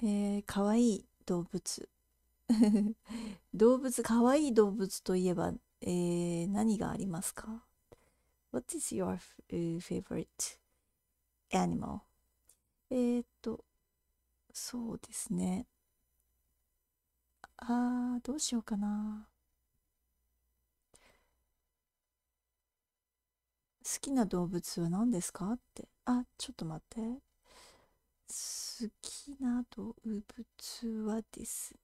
えー、かわいい動物 動物かわいい動物といえば、えー、何がありますか ?What is your favorite animal? えー、っとそうですねあーどうしようかな好きな動物は何ですかってあちょっと待って好きな動物はですね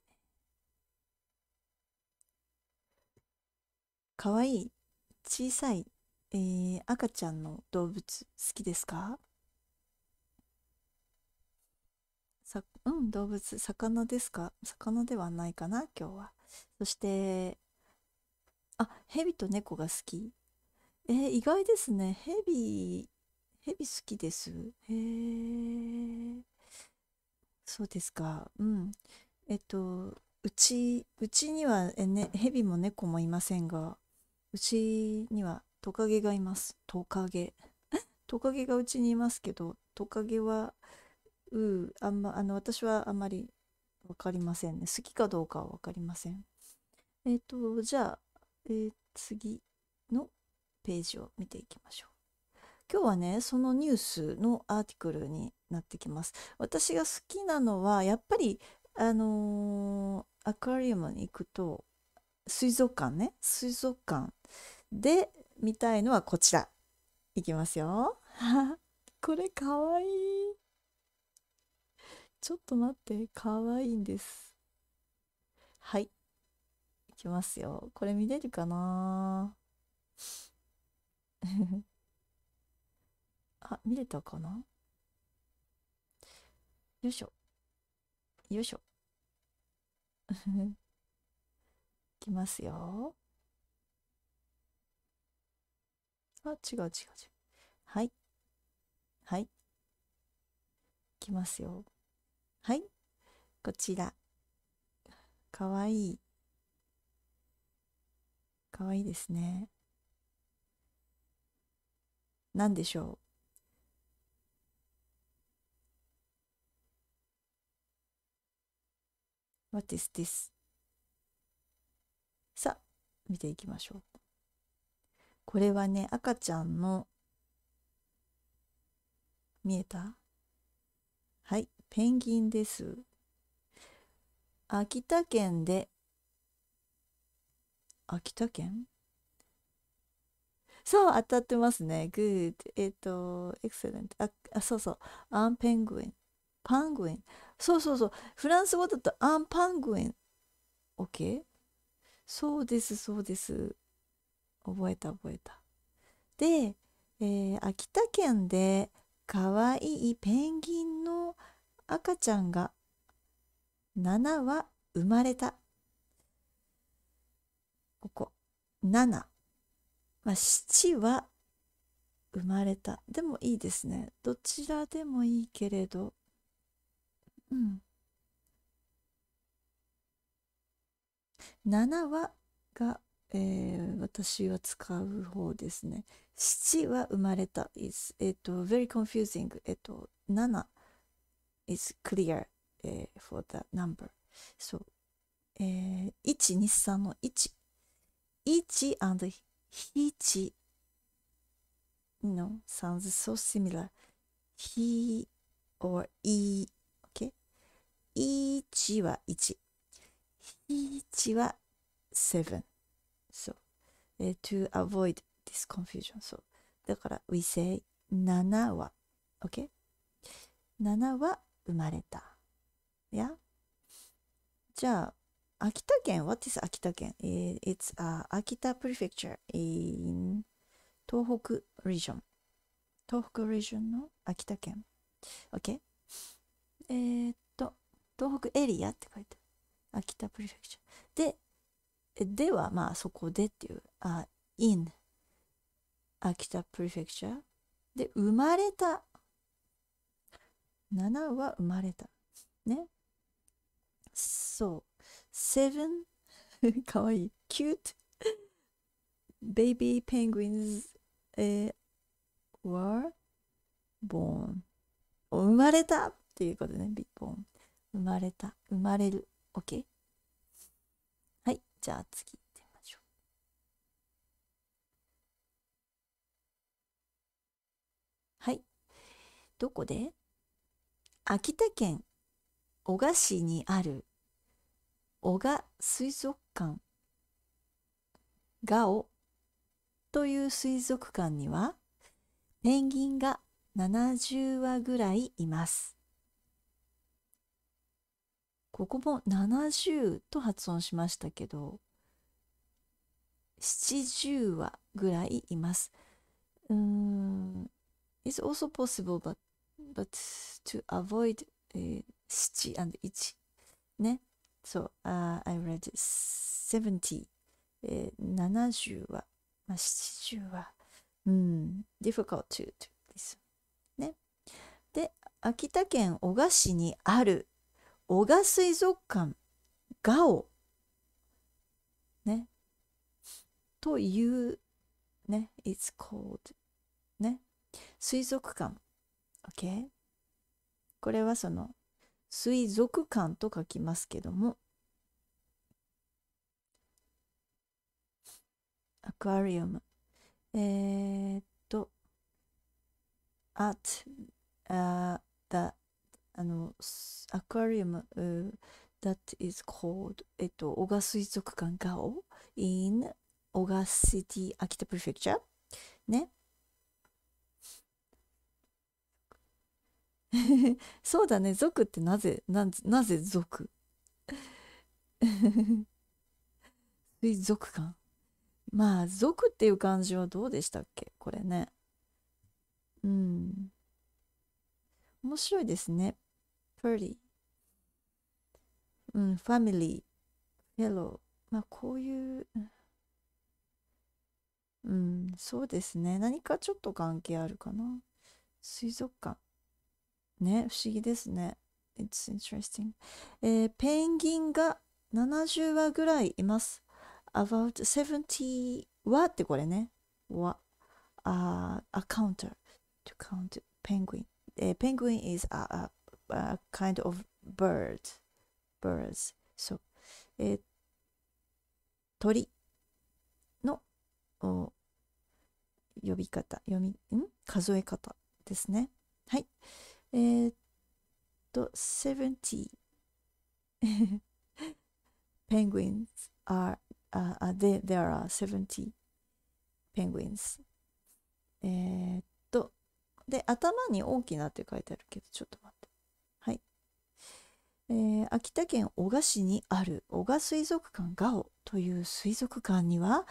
かわいい小さい、えー、赤ちゃんの動物好きですかさうん動物魚ですか魚ではないかな今日はそしてあヘビと猫が好きえー、意外ですねヘビ蛇好きです。へえ。そうですか。うん。えっと、うち、うちにはえ、ね、ヘビも猫もいませんが、うちにはトカゲがいます。トカゲ。トカゲがうちにいますけど、トカゲは、うあんま、あの、私はあまり分かりませんね。好きかどうかは分かりません。えっ、と、じゃあ、えー、次のページを見ていきましょう。今日はねそのニュースのアーティクルになってきます私が好きなのはやっぱりあのー、アクアリウムに行くと水族館ね水族館で見たいのはこちらいきますよ これかわいいちょっと待ってかわいいんですはいいきますよこれ見れるかな あ、見れたかなよいしょ。よいしょ。い きますよ。あ、違う違う違う。はい。はい。いきますよ。はい。こちら。かわいい。かわいいですね。何でしょう What is this? さあ、見ていきましょう。これはね、赤ちゃんの、見えたはい、ペンギンです。秋田県で、秋田県そう、当たってますね。good. えっ、と、excellent. あ、あそうそう。アンペングイン。パングン。そうそうそう。フランス語だとアンパングエン。OK? そうです、そうです。覚えた、覚えた。で、えー、秋田県でかわいいペンギンの赤ちゃんが7羽生まれた。ここ、7。まあ、7は生まれた。でもいいですね。どちらでもいいけれど。うん。7はが、えー、私は使う方ですね。7は生まれた is えっ、ー、と very confusing えっ、と7 is clear、えー、for the number そうえー、123の11 and 7 n o sounds so similar he or e 一は一。一は7。そう。え to avoid this confusion. そう。だから、we say 七は。OK?7、o k は生まれた。いや、じゃあ、秋田県 What is 秋田県 ?It's、a 秋田 prefecture in 東北 region 東北 region の秋田県 OK えー、っ東北エリアって書いてある。秋田プリフェクチャー。で、では、まあ、そこでっていう、あ、in 秋田プリフェクチャー。で、生まれた。7は生まれた。ね。そう。7 かわいい。cute baby penguins、ー、were born 生まれたっていうことねビッ b ン。生まれた、生まれる。OK? はい、じゃあ次。はい。どこで秋田県男鹿市にある男鹿水族館ガオという水族館にはペンギンが70羽ぐらいいます。ここも70と発音しましたけど70はぐらいいます。うん It's also possible but, but to avoid、uh, 7 and 1ね。So、uh, I read 70、えー、70は、まあ、70は、うん、difficult to, to listen ね。で、秋田県男鹿市にある男鹿水族館ガオねというね It's called ね水族館 OK これはその水族館と書きますけどもアクアリウムえー、っと at、uh, the あのアクアリウム、uh, that is called えっと小ガ水族館ガオ in 小川 city 秋田 prefecture ね そうだね族ってなぜななぜ族 水族館まあ族っていう感じはどうでしたっけこれねうん面白いですね Furry、うん、Family、Fellow、まあ、こういう、うん、そうですね。何かちょっと関係あるかな。水族館。ね、不思議ですね。It's interesting. えー、ペンギンが70羽ぐらいいます。About 70羽ってこれね。は、あ、uh, a counter to count penguin. えー、penguin is a, a u kind of bird birds so えー、鳥の呼び方読みん数え方ですねはいえー、っと70 penguins are uh, there, there are 70 penguins えっとで頭に大きなって書いてあるけどちょっと待えー、秋田県男鹿市にある男鹿水族館ガオという水族館には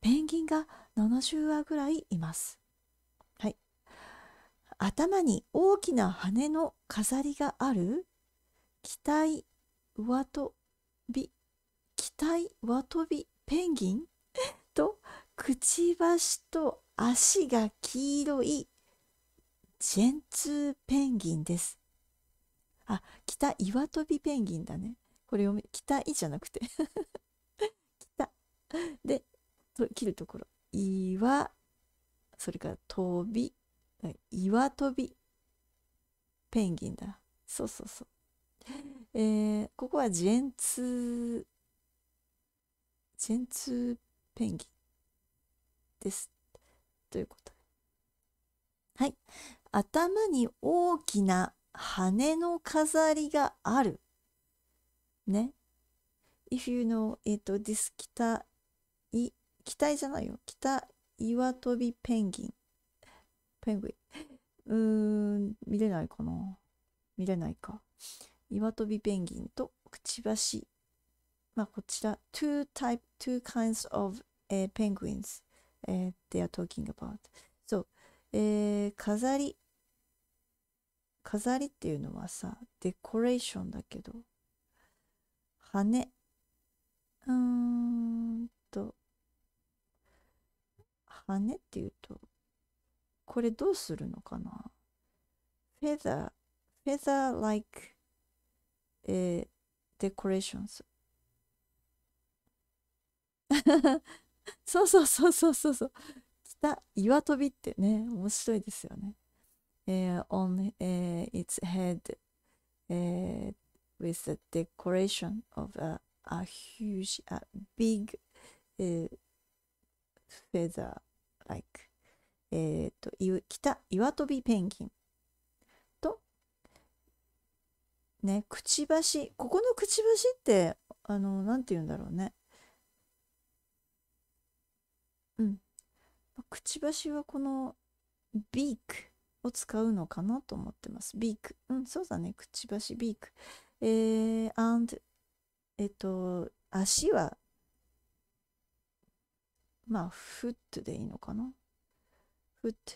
ペンギンが70羽ぐらいいます。はい、頭に大きな羽の飾りがある機体上飛び機体上飛びペンギン とくちばしと足が黄色いジェンツーペンギンです。あ北岩飛びペンギンだねこれ読み北いじゃなくて 北で切るところ岩それから飛び岩飛びペンギンだそうそうそうえー、ここはジェンツジェンツーペンギンですということはい頭に大きな羽の飾りがある。ね。If you know, it, this 北い、北じゃないよ。北岩飛びペンギン。ペンギン。うーん、見れないかな。見れないか。岩飛びペンギンとくちばし。まあ、こちら、two type, two kinds of、uh, penguins、uh, they are talking about. そう、えー、飾り、飾りっていうのはさデコレーションだけど羽うーんと羽っていうとこれどうするのかなフェザーフェザー like、えデコレーションズそうそうそうそうそうそう。岩飛びってね、面白いですよね。uh, on uh, its head uh, with the decoration of a, a huge, a big feather like えと北岩飛びペンギンとねくちばしここのくちばしってあのなんて言うんだろうねうんくちばしはこのビークを使うのかなと思ってます。ビーク。うん、そうだね。くちばし、ビーク。えー、and、えっと、足は、まあ、フットでいいのかな。フット。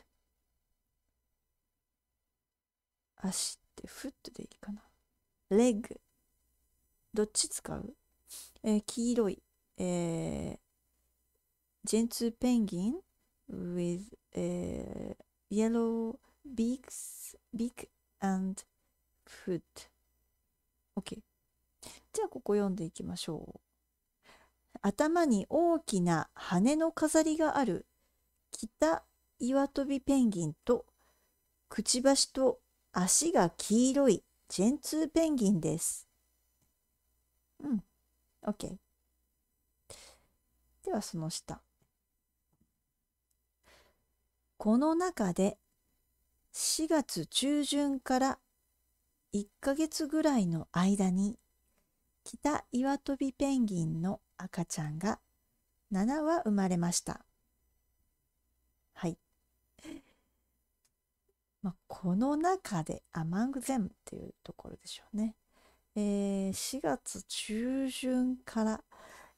足ってフットでいいかな。レッグ。どっち使うえー、黄色い。えー、ジェンツーペンギン with、えー、yellow beaks, beak and foot. OK。じゃあここ読んでいきましょう。頭に大きな羽の飾りがある北岩飛びペンギンとくちばしと足が黄色いジェンツーペンギンです。うん。OK。ではその下。この中で4月中旬から1ヶ月ぐらいの間に北岩飛びペンギンの赤ちゃんが7羽生まれました。はい。まあ、この中でアマングゼムっていうところでしょうね。えー、4月中旬から、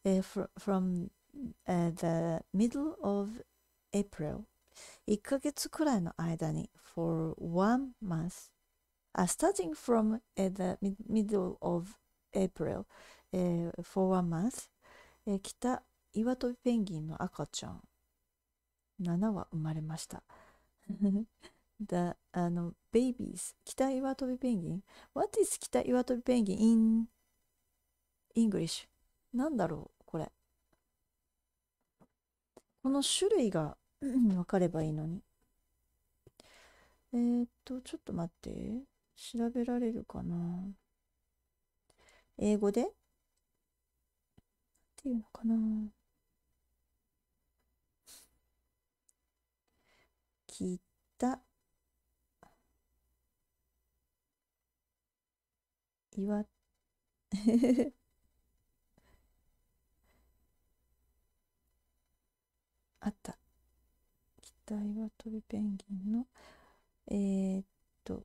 えー、from、uh, the middle of April 1ヶ月くらいの間に for one month、uh, starting from、the middle of April、uh, for one month、uh, 北岩飛ペンギンの赤ちゃん7羽生まれました。the あの babies 北岩飛ペンギン What is 北岩飛ペンギン in English なんだろうこれこの種類がわかればいいのに。えー、っと、ちょっと待って。調べられるかな。英語でっていうのかな。きた。いわ。あった。体は飛びペンギンのえー、っと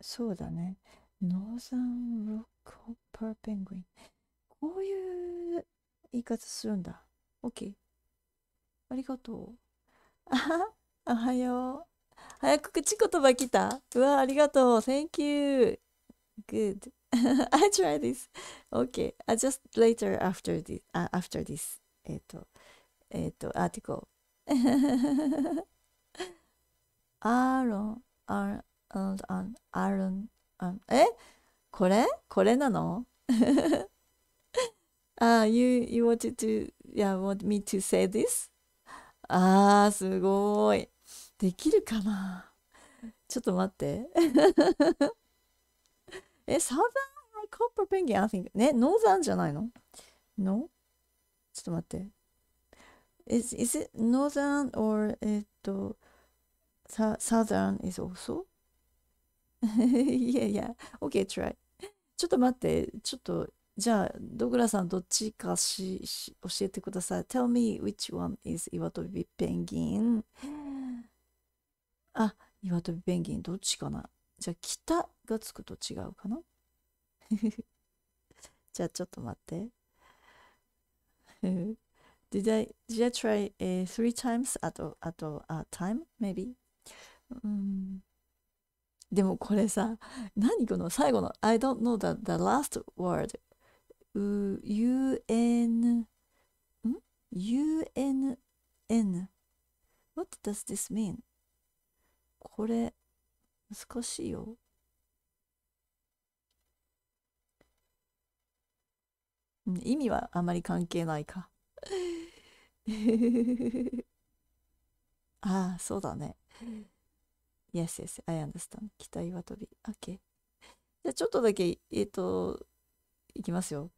そうだねノーザンロックホッパーペンギンこういう言い方するんだ OK ありがとう あおはよう早く口言葉来たうわありがとう Thank you good I try this. o k I just later after this. Uh, after this. えっ、ー、と、えっ、ー、と、アーティコー。アーロン、アーロン、アーロン、えこれこれなのあ、uh, you, you wanted to, yeah, want me to say this? あー、すごい。できるかなちょっと待って。え、サザン、コッパペンギン、I think。ね、ノーザンじゃないの ?No? ちょっと待って。Is, is it northern or えっと southern is also? yeah, yeah. Okay, try. ちょっと待って。ちょっとじゃあ、ドグラさんどっちかしし教えてください。Tell me which one is 岩飛びペンギン。あ、岩飛びペンギンどっちかなじゃあ、北がつくと違うかな じゃあ、ちょっと待って。did I did I try uh, three times at at a time maybe? でもこれさ、何この最後の I don't know the, the last word. U, U, N, U, N, N. What does this mean? これ、難しいよ。意味はあまり関係ないか ああ、そうだね。Yes, yes, I understand. 期待は飛び。OK。じゃあちょっとだけ、えっ、ー、と、いきますよ。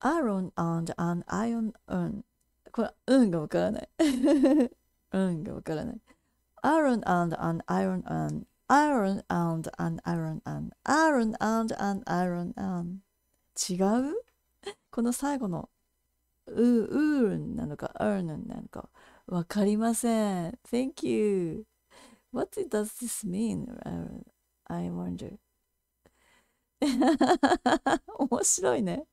Aaron and an iron urn. これ、うんがわからない。うんがわからない。Aaron and an iron urn iron and an iron and iron and an iron and 違うこの最後のううーんなのか earn なのかわかりません Thank you What does this mean? I wonder 面白いね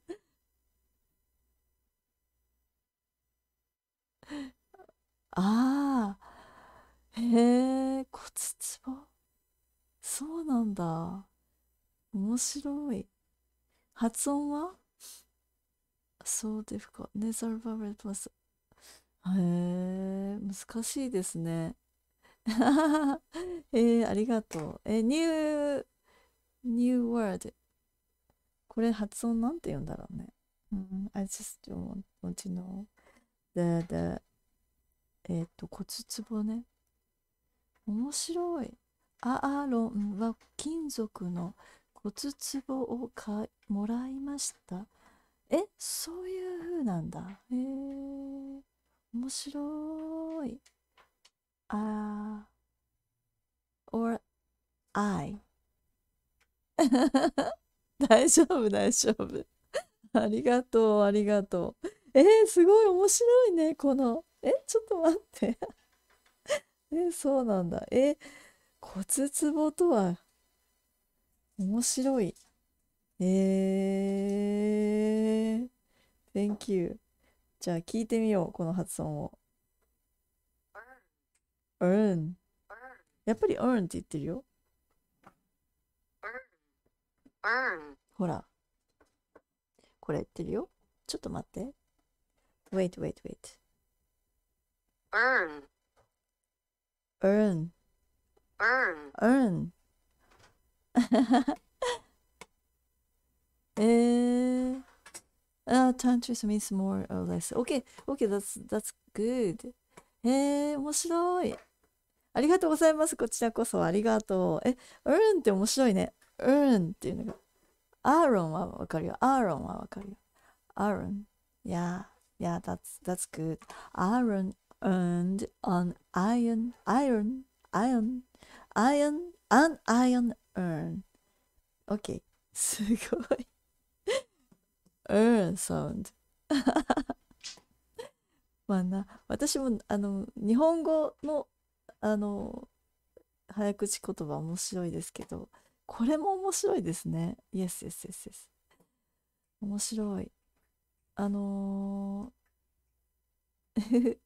ああへえ骨つぼそうなんだ。面白い。発音は ?so d i i f f c u l t n そうですか。ネザルバブルパ s へえ、難しいですね。えー、ありがとう。え new, new word. これ発音なんて言うんだろうね。うん、I just want, want to know. The, the, えっ、と、骨壺ね。面白い。アーロンは金属の骨壺をかもらいましたえそういう風なんだへえー、面白いあー or I 大丈夫大丈夫ありがとうありがとうえー、すごい面白いねこのえちょっと待って えー、そうなんだえー骨壺とは面白い。えー、Thank you. じゃあ聞いてみよう、この発音を。earn やっぱり earn って言ってるよ。earn ほら。これ言ってるよ。ちょっと待って。wait, wait, wait. earn earn earn. earn. えー、uh, tantrums means more or less. Okay, okay, that's, that's good. えー、面白い。ありがとうございます。こちらこそありがとう。え、earn って面白いね。earn っていうのが。アーロンはわかるよ。アーロンはわかるよ。アーロン。Yeah, yeah, that's, that's good. アーロン earned on iron, iron, iron. iron, an iron urn. OK. すごい。urn sound. まあな、私もあの日本語のあの早口言葉面白いですけど、これも面白いですね。Yes, yes, yes, yes. 面白い。あのー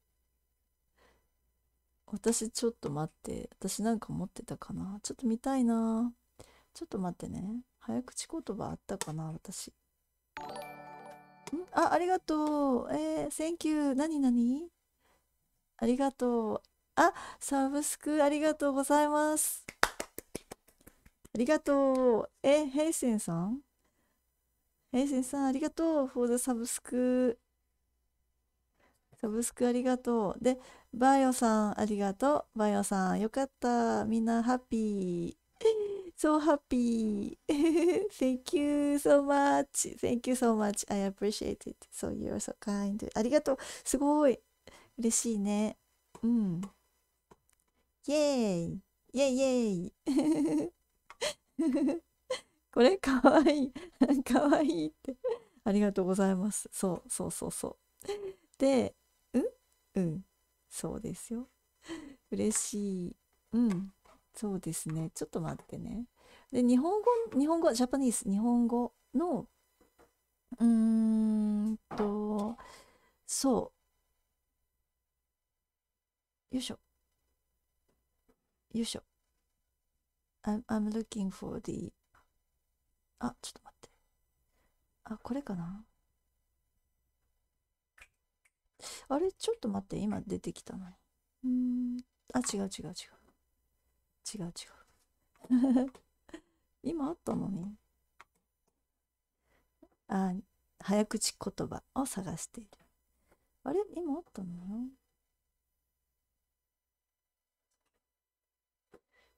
私ちょっと待って私なんか持ってたかなちょっと見たいなちょっと待ってね早口言葉あったかな私んあありがとうえー、Thank you 何何ありがとうあサブスクありがとうございますありがとうえヘイセンさんヘイセンさんありがとう for the サブスクサブスクありがとうでバイオさん、ありがとう。バイオさん、よかった。みんなハッピー。so happy. Thank you so much. Thank you so much. I appreciate it. So you're so kind. ありがとう。すごい。嬉しいね。うん。イェーイ。イェイイェイ。これかわいい。かわいいって。ありがとうございます。そうそうそうそう。で、うんうん。そうですよ。嬉しい。うん。そうですね。ちょっと待ってね。で、日本語、日本語、ジャパニーズ、日本語の、うーんと、そう。よいしょ。よいしょ。I'm, I'm looking for the あ、ちょっと待って。あ、これかなあれちょっと待って、今出てきたのに。うん。あ、違う違う違う。違う違う。今あったのに。あ、早口言葉を探している。あれ今あったの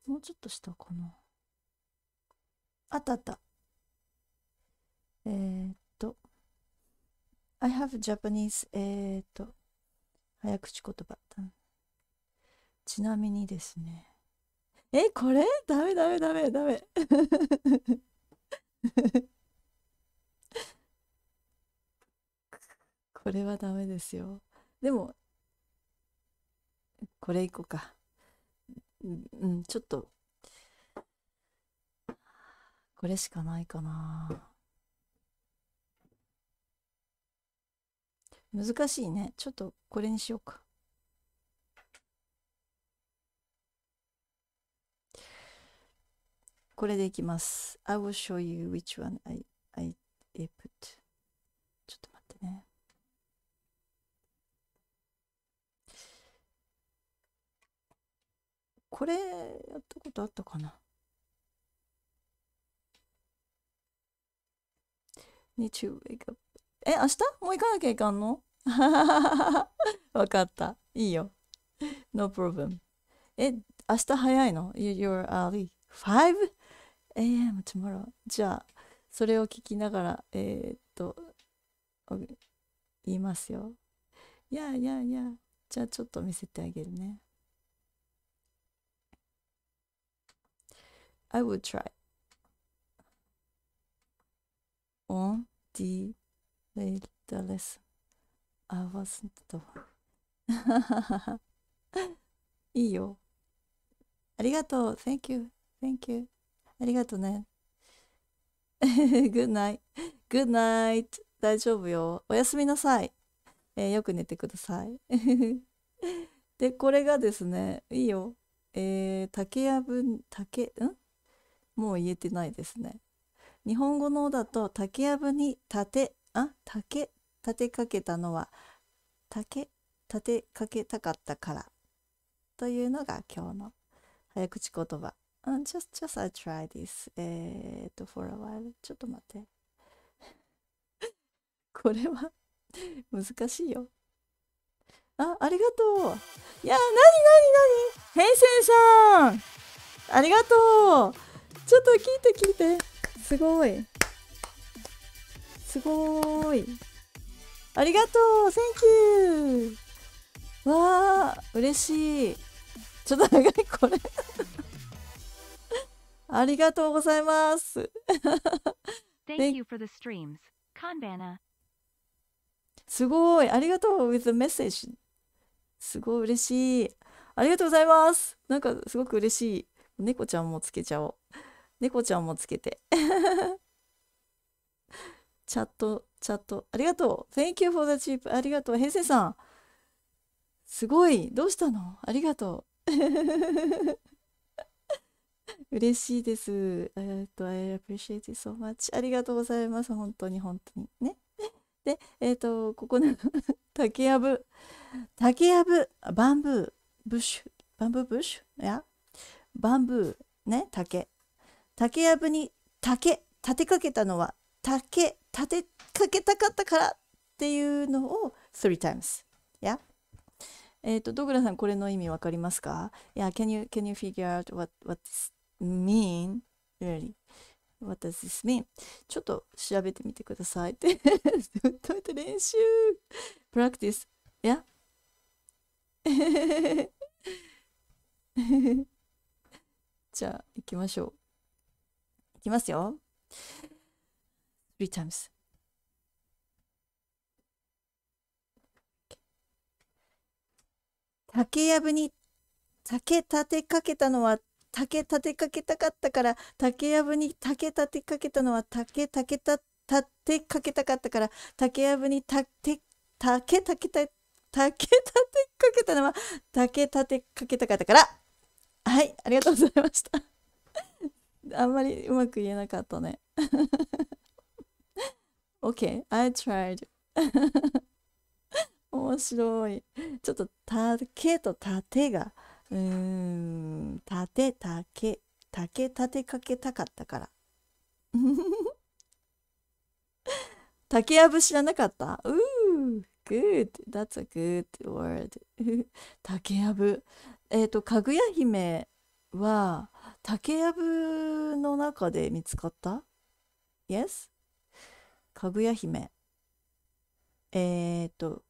もうちょっとしたかな。あったあった。えー、っ I have Japanese えっと早口言葉ちなみにですねえこれダメダメダメダメ これはダメですよでもこれいこうかうんちょっとこれしかないかな難しいね。ちょっとこれにしようか。これでいきます。I will show you which one I, I, I put. ちょっと待ってね。これやったことあったかな ?Need to wake up. え、明日もう行かなきゃいかんの わかった。いいよ。No problem. え、明日早いの ?You're early.5am tomorrow. じゃあ、それを聞きながら、えー、っと、言いますよ。いやいやいや。じゃあちょっと見せてあげるね。I would try. On the w i e r e s s いいよ。ありがとう。Thank you. Thank you. ありがとうね。Good night. Good night. 大丈夫よ。おやすみなさい。えー、よく寝てください。で、これがですね、いいよ。えー、竹やぶん、竹、んもう言えてないですね。日本語のだと竹やぶに立てあ竹立てかけたのは竹立てかけたかったからというのが今日の早口言葉。Um, just, just I try this. えっと、for a while. ちょっと待って。これは難しいよ。あ、ありがとう。いや、なになになにヘイさんありがとうちょっと聞いて聞いて。すごい。すごい。ありがとう !Thank you! わあ、嬉しい。ちょっと長い、これ ありがとうございます。Thank you for the streams, Kanbana. すごいありがとう with the message すごい嬉しいありがとうございますなんかすごく嬉しい猫ちゃんもつけちゃおう猫ちゃんもつけてチャット、チャット。ありがとう。Thank you for the cheap. ありがとう。平成さん。すごい。どうしたのありがとう。嬉しいです。えっと、I appreciate it so much. ありがとうございます。本当に本当に。ね。で、えっ、ー、と、ここの竹やぶ。竹やぶ。バンブー。ブッシュ。バンブーブッシュやバンブー。ね。竹。竹やぶに竹。立てかけたのは竹立てかけたかったからっていうのを3 times. Yeah? えっ、ー、と、ドグラさん、これの意味わかりますか ?Yeah, can you, can you figure out what, what this mean? Really? What does this mean? ちょっと調べてみてください。ずっとって練習 !practice! Yeah? じゃあ、行きましょう。いきますよ。t h 竹やぶに竹立てかけたのは竹立てかけたかったから竹やぶに竹立てかけたのは竹た立てかけたかったから竹やぶに竹竹けた。竹立てかけたのは竹立てかけたかったからはいありがとうございましたあんまりうまく言えなかったね OK, I tried. 面白い。ちょっと、たけとたてが、うーん、け、たけ、たてかけたかったから。竹やぶ知らなかったうー、good, that's a good word. 竹やぶ。えっ、ー、と、かぐや姫は、竹やぶの中で見つかった ?Yes? かぐや姫。えー、っと、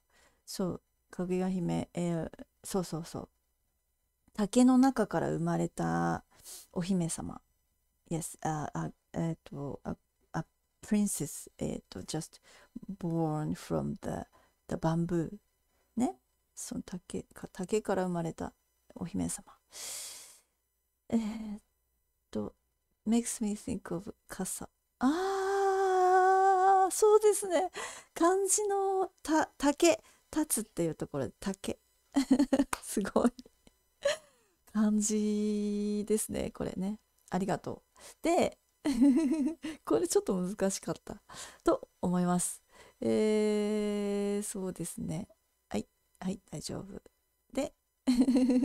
そう、かぐや姫、えー、そうそうそう。竹の中から生まれたお姫様。Yes, uh, uh, えっと、a, a princess, えっと、just born from the, the bamboo. ね。その竹か竹から生まれたお姫様。えー、っと、makes me think of 傘。ああそうですね漢字のた竹立つっていうところで竹 すごい漢字ですねこれねありがとうで これちょっと難しかったと思いますえー、そうですねはいはい大丈夫で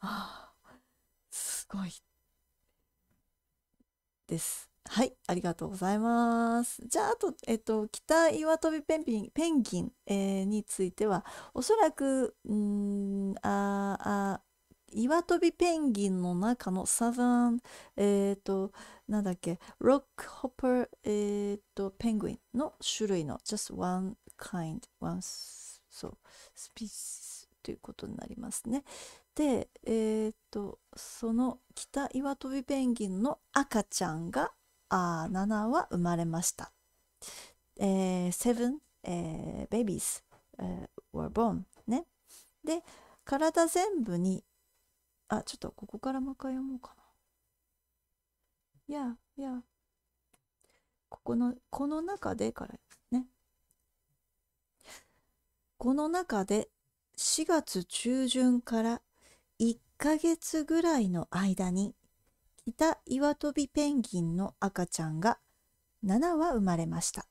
あすごいですはい、ありがとうございます。じゃあ、あと、えっと、北岩飛ペンギン、ペンギン、えー、については、おそらく、んああ、岩飛びペンギンの中のサザン、えっ、ー、と、なんだっけ、ロックホッパー、えっ、ー、と、ペンギンの種類の、just one kind, one, so, そう、スピースということになりますね。で、えっ、ー、と、その北岩飛びペンギンの赤ちゃんがあ7は生まれました。えー、7、えー、babies、えー、were born ね。で、体全部に、あ、ちょっとここからもう一回読もうかな。いや、いや、ここの、この中でからね。この中で4月中旬から1ヶ月ぐらいの間にいた岩飛びペンギンの赤ちゃんが7羽生まれました。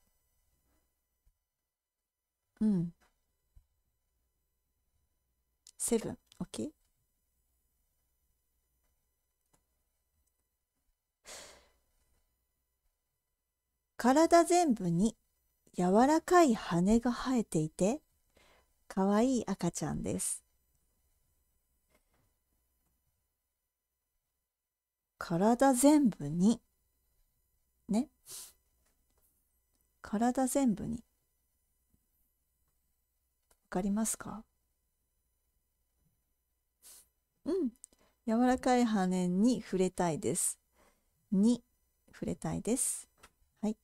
うん。セブン、オッケー体全部に柔らかい羽が生えていて、かわいい赤ちゃんです。体全部にね体全部にわかりますかうん柔らかい羽に触れたいですに触れたいですはい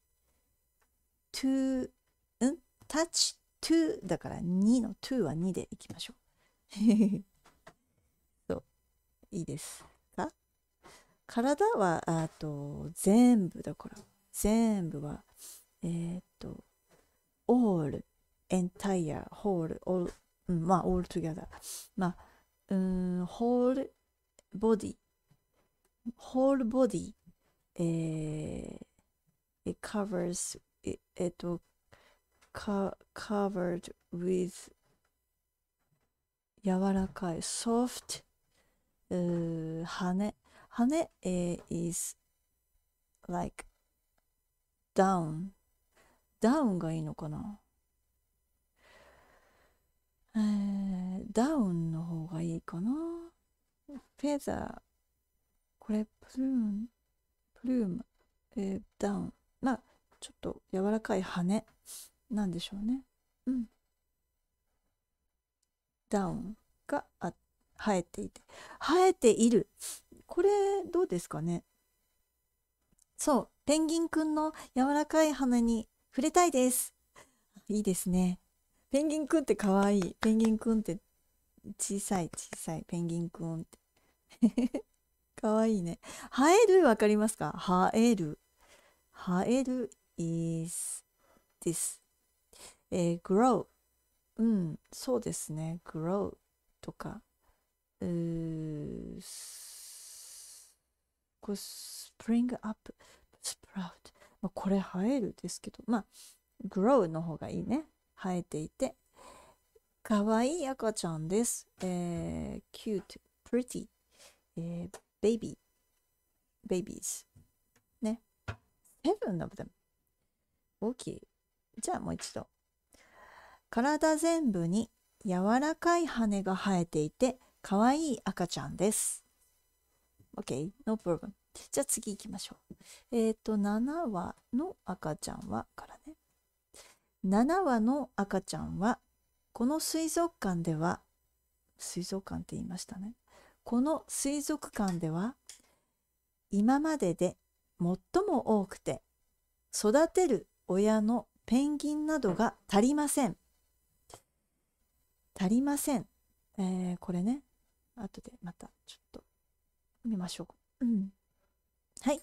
to うん touch to だから2の to は2でいきましょう そういいです体はあと全部だから全部はえー、っと all entire whole all、うん、まあ all together まあうん whole body whole body えー、it covers ええっと covered with 柔らかい soft 羽羽 A is like down. ダウンがいいのかな、えー、ダウンの方がいいかなフェザー。これ、プルーン。プルーム。えー、ダウン。まあ、ちょっと柔らかい羽なんでしょうね。うん。ダウンがあ生えていて。生えている。これどうですかねそうペンギンくんの柔らかい羽に触れたいですいいですねペンギンくんってかわいいペンギンくんって小さい小さいペンギンくんってかわいいね生えるわかりますか生える生える is this えー、grow うんそうですね grow とかうーこスプリングアップスプラウト、まあ、これ生えるですけどまあグロウの方がいいね生えていてかわいい赤ちゃんです、えー、キュートプリティ、えー、ベイビーベイビーズねヘブン of 大きいじゃあもう一度体全部に柔らかい羽が生えていて可愛い赤ちゃんです OK, no problem. じゃあ次行きましょう。えっ、ー、と、7話の赤ちゃんはからね。7話の赤ちゃんは、この水族館では、水族館って言いましたね。この水族館では、今までで最も多くて、育てる親のペンギンなどが足りません。足りません。えー、これね、後でまたちょっと。見ましょう。うん、はい。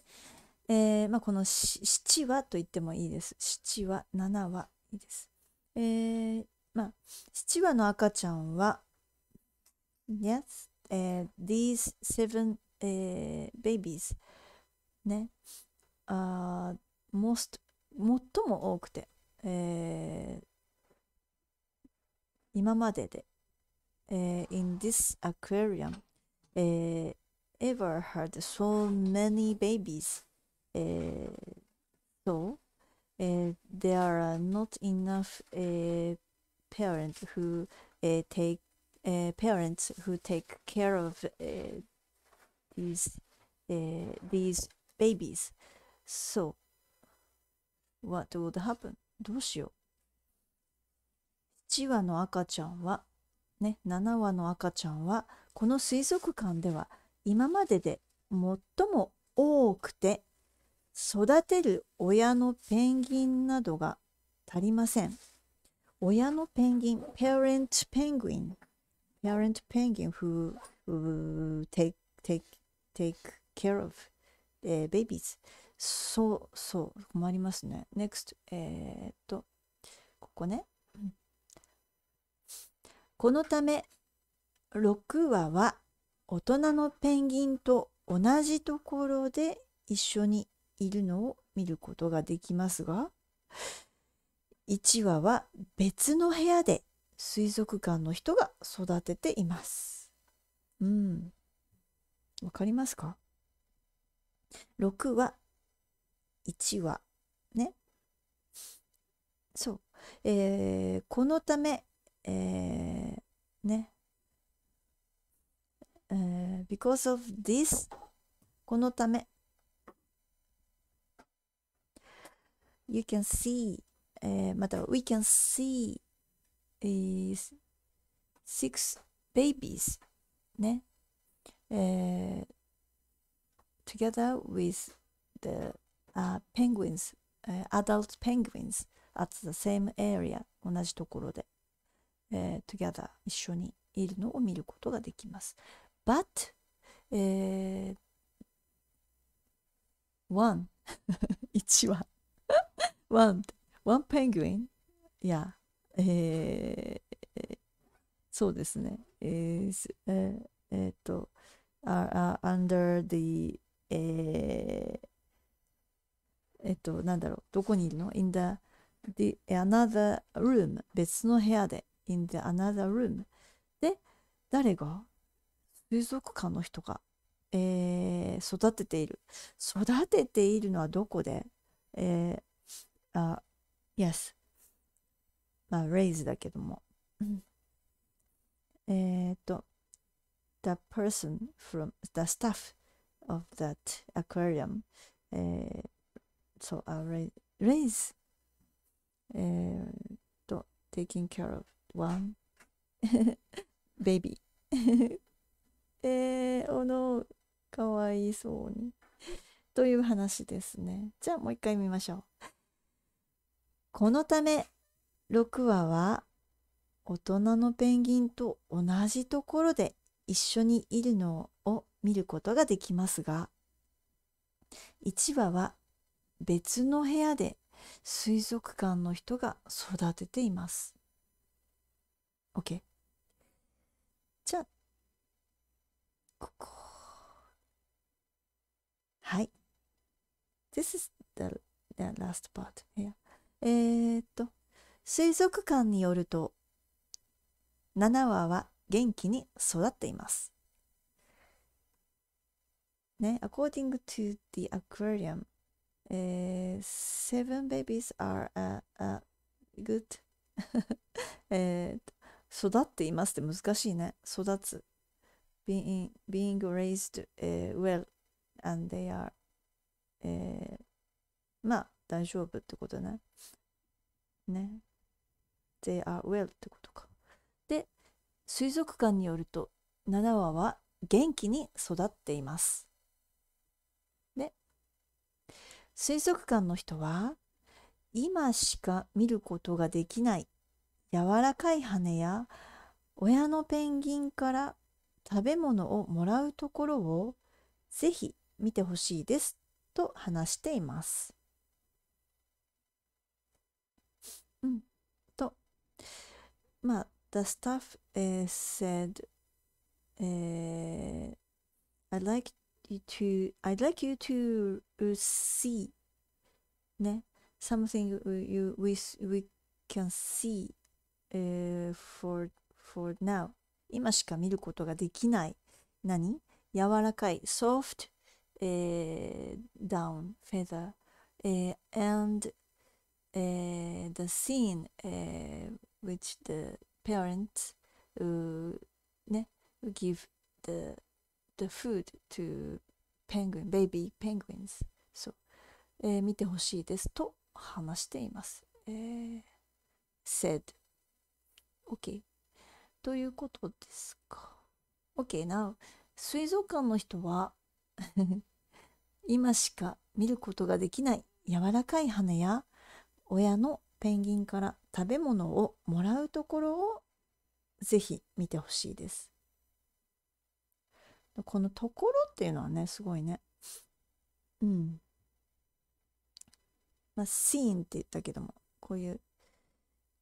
えー、まあ、この七話と言ってもいいです。七話、七話、いいです。えー、まあ、七話の赤ちゃんは、Yes, えー、these seven、えー、babies ね、あ most 最も多くて、え今までで、え in this aquarium、ever had so many babies. so there are not enough parents who take parents who take care of these these babies. So what would happen? どうしよう ?7 話の赤ちゃんはね7話の赤ちゃんはこの水族館では今までで最も多くて育てる親のペンギンなどが足りません。親のペンギン、parent penguin, parent penguin who, who take, take, take care of、uh, babies. そう、そう、困りますね。next, えー、っと、ここね。このため、6話は大人のペンギンと同じところで一緒にいるのを見ることができますが1羽は別の部屋で水族館の人が育てています。うん。わかりますか ?6 は1羽。ね。そう。えー、このため、えー、ね。because of this このため you can see、えー、または we can see、えー、six babies ね、えー、together with the、uh, penguins、uh, adult penguins at the same area 同じところで、えー、together 一緒にいるのを見ることができます but、えー、one 1は one one penguin や、えー、そうですね is えー、えー、っと are, are under the えー、えっとなんだろうどこにいるの in the the another room 別の部屋で in the another room で誰が水族館の人が、えー、育てている育てているのはどこでえー、あ、yes まあ raise だけども、えっと the person from the staff of that aquarium えー、so I'll raise えっと taking care of one baby えー、おのかわいそうに という話ですねじゃあもう一回見ましょうこのため6話は大人のペンギンと同じところで一緒にいるのを見ることができますが1羽は別の部屋で水族館の人が育てています。OK。じゃあここはい This is the, the last part、yeah. えー、っと水族館によると7羽は元気に育っています。ね、according to the aquarium, えー、seven babies are a, a good えー、育っていますって難しいね。育つ。being, being raised、uh, well and they are、uh, まあ大丈夫ってことね。ね。They are well ってことか。で、水族館によると7羽は元気に育っています。で、水族館の人は今しか見ることができない柔らかい羽や親のペンギンから食べ物をもらうところをぜひ見てほしいですと話しています。うん、と、まあ、The staff、uh, said、uh, I'd like you to I'd like you to see ね something you we we can see、uh, for for now 今しか見ることができない何柔らかい soft、えー、down feather、えー、and、えー、the scene、えー、which the parents、ね、give the, the food to penguin baby penguins そう、えー、見てほしいですと話しています、えー、said OK ということですか。OK, now, 水族館の人は 今しか見ることができない柔らかい羽や親のペンギンから食べ物をもらうところをぜひ見てほしいです。このところっていうのはね、すごいね。うん。まあ、シーンって言ったけども、こういう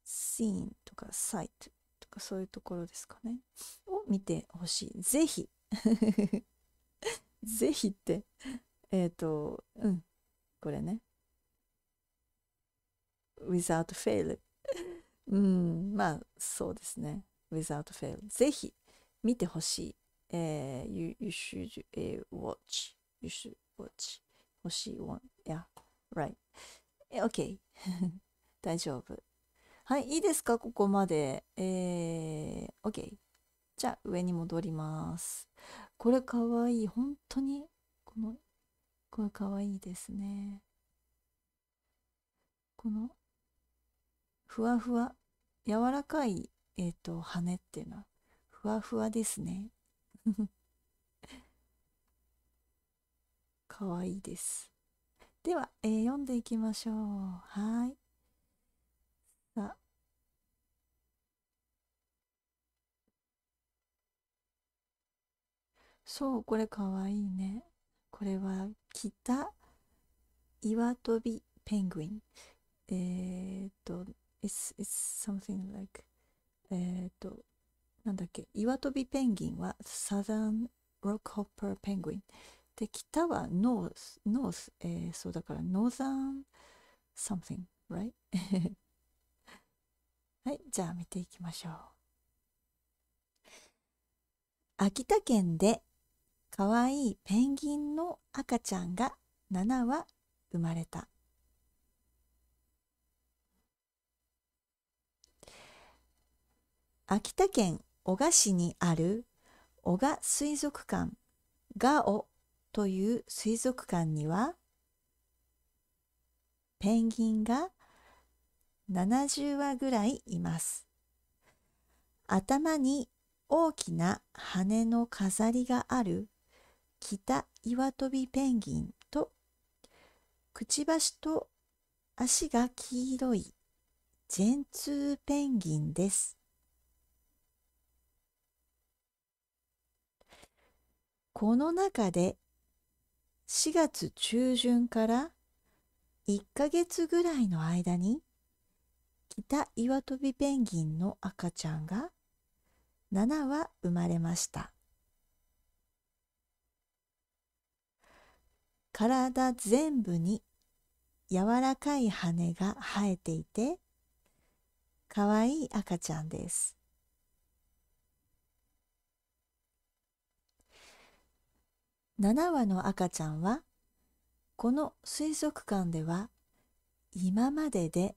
シーンとかサイトかそういうところですかね。を見てほしい。ぜひぜひって。えっ、ー、と、うん。これね。without fail うん、まあそうですね。without fail ぜひ見てほしい。えー、you, you should、uh, watch. You should watch. 欲しい one. Yeah, right. o k 大丈夫。はい、いいですか、ここまで。えー、OK。じゃあ、上に戻ります。これかわいい。本当に、この、これかわいいですね。この、ふわふわ、柔らかい、えっ、ー、と、羽っていうのは、ふわふわですね。かわいいです。では、えー、読んでいきましょう。はい。そうこれかわいいねこれは北岩飛びペングインえー、っと it's, it's something like えー、っとなんだっけ岩飛びペンギンはサザン t h e r n Rockhopper Penguin で北はノースノース、えー、そうだからノーザン something right はいじゃあ見ていきましょう秋田県でかわいいペンギンの赤ちゃんが7羽生まれた。秋田県男鹿市にある男鹿水族館ガオという水族館にはペンギンが70羽ぐらいいます。頭に大きな羽の飾りがある北岩飛びペンギンとくちばしと足が黄色いジェンツーペンギンです。この中で4月中旬から1ヶ月ぐらいの間に北岩飛びペンギンの赤ちゃんが7羽生まれました。体全部に柔らかい羽が生えていて、かわいい赤ちゃんです。7羽の赤ちゃんは、この水族館では今までで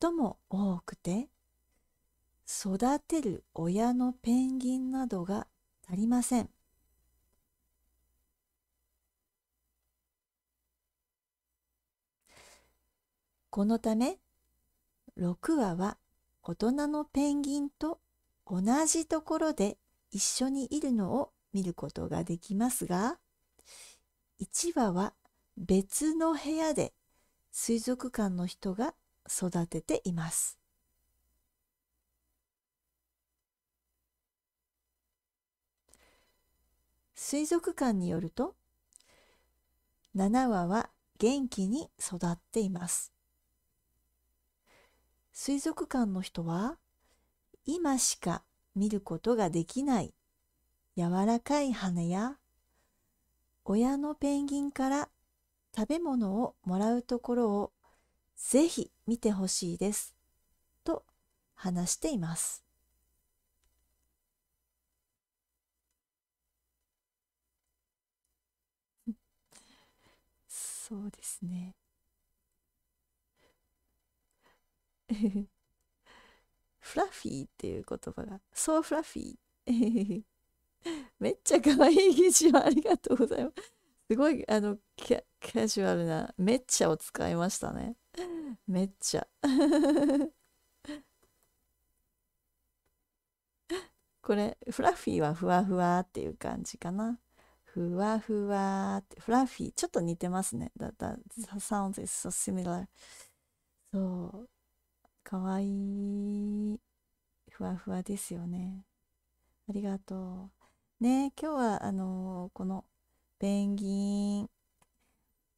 最も多くて、育てる親のペンギンなどが足りません。このため6羽は大人のペンギンと同じところで一緒にいるのを見ることができますが1羽は別の部屋で水族館の人が育てています。水族館によると7羽は元気に育っています。水族館の人は今しか見ることができない柔らかい羽や親のペンギンから食べ物をもらうところをぜひ見てほしいですと話しています。そうですね。フラフィーっていう言葉が、そうフラフィー。めっちゃ可愛い記事をありがとうございます。すごい、あの、キャジュアルな、めっちゃを使いましたね。めっちゃ。これ、フラフィーはふわふわっていう感じかな。ふわふわって、フラフィー、ちょっと似てますね。だ、だ、sounds is so similar. そう。かわいいふわふわですよねありがとうね今日はあのー、このペンギン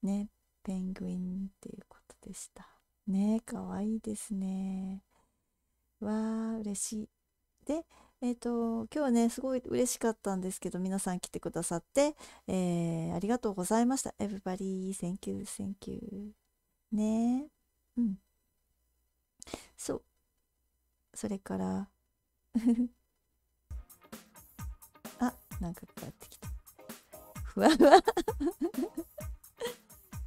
ねペンギンっていうことでしたねかわいいですねわー嬉しいでえっ、ー、と今日ねすごい嬉しかったんですけど皆さん来てくださって、えー、ありがとうございました Everybody thank you thank you ねうんそうそれからあなんか変わってきたふわふわ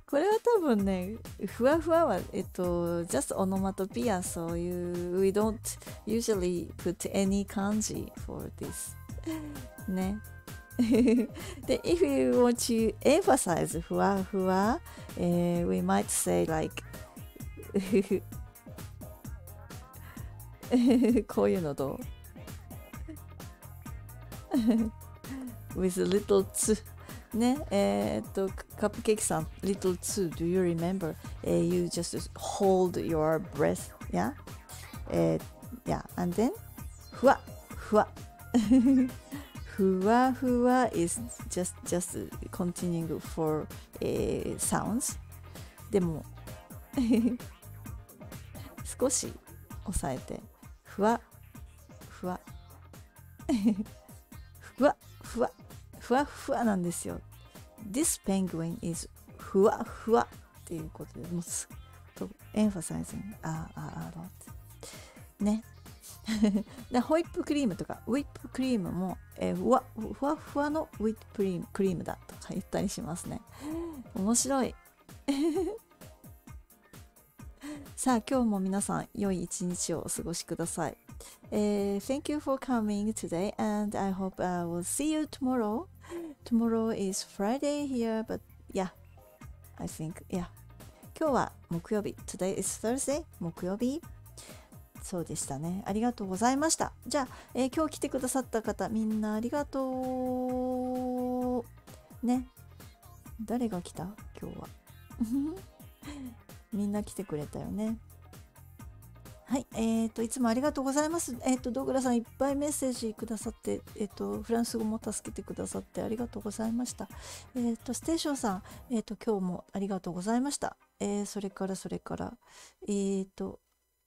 これは多分ねふわふわはえっと just オノマトピア so you we don't usually put any kanji for this ねで if you want to emphasize ふわふわ、eh, we might say like こういうのどう ?With little t little t do you remember?、Uh, you just hold your breath, yeah? えー、yeah, and then? ふわふわふわふわ is just, just continuing for、uh, eh, sounds でも少し抑えてふわふわ ふわふわふわふわなんですよ This penguin is ふわふわっていうことでもうすとエンファサイズにあああああーね でホイップクリームとかウィップクリームも、えー、ふわふわふわのウィップクリームだとか言ったりしますね面白いさあ、今日も皆さん、良い一日をお過ごしください。え Thank you for coming today, and I hope I will see you tomorrow. Tomorrow is Friday here, but yeah, I think, yeah. 今日は木曜日。Today is Thursday, 木曜日。そうでしたね。ありがとうございました。じゃあ、えー、今日来てくださった方、みんなありがとう。ね。誰が来た今日は。みんな来てくれたよね。はい、えーと、いつもありがとうございます。えっ、ー、とドグラさんいっぱいメッセージくださって、えっ、ー、とフランス語も助けてくださってありがとうございました。えっ、ー、とステーションさん、えっと今日もありがとうございました。えそれからそれからえっ、と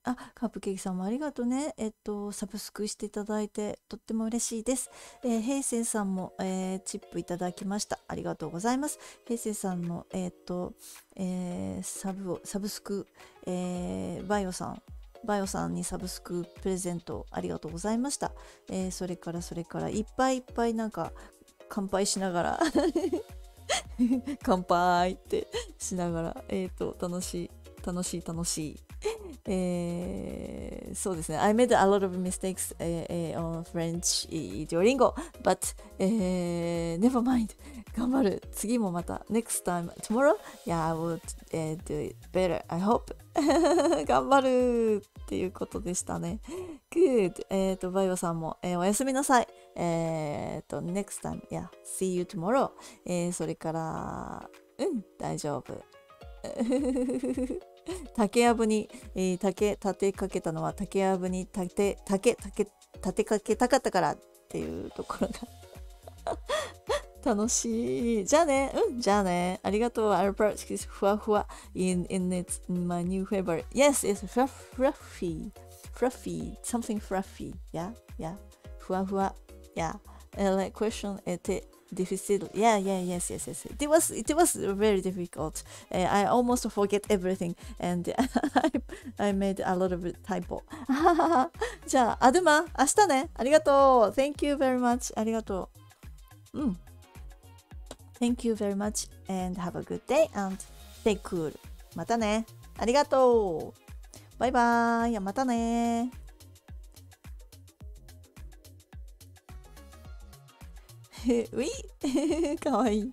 あ、カップケーキさんもありがとうね。えっと、サブスクしていただいてとっても嬉しいです。えー、平成さんも、えー、チップいただきました。ありがとうございます。平成さんの、えー、っと、えー、サブを、サブスク、えバイオさん、バイオさんにサブスクプレゼントありがとうございました。えそれからそれから、いっぱいいっぱいなんか、乾杯しながら 乾杯ってしながら、えっと、楽しい、楽しい楽しいえー、そうですね。I made a lot of mistakes、uh, on French Duolingo, but、uh, never mind. 頑張る。次もまた。Next time, tomorrow? Yeah, I will、uh, do it better, I hope. 頑張るっていうことでしたね。Good! えっ、と、バイオさんも、えー、おやすみなさい。えっ、ー、と、next time, yeah, see you tomorrow. えー、それから、うん、大丈夫。竹やぶに、えー、竹立てかけたのは竹やぶに竹竹竹立てかけたかったからっていうところが楽しい。じゃあね。うん、じゃあね。ありがとう。Our project is ふわふわ in, in its in my new favorite. Yes, it's fluffy. Fluffy. Something fluffy. Yeah, yeah. ふわふわ。Yeah. And like question, えて difficult yeah yeah yes yes yes it was it was very difficult uh, i almost forget everything and I, I made a lot of typo じゃあアドゥマ明日ねありがとう thank you very much ありがとううん thank you very much and have a good day and stay cool またねありがとうバイバイまたねうい かわいい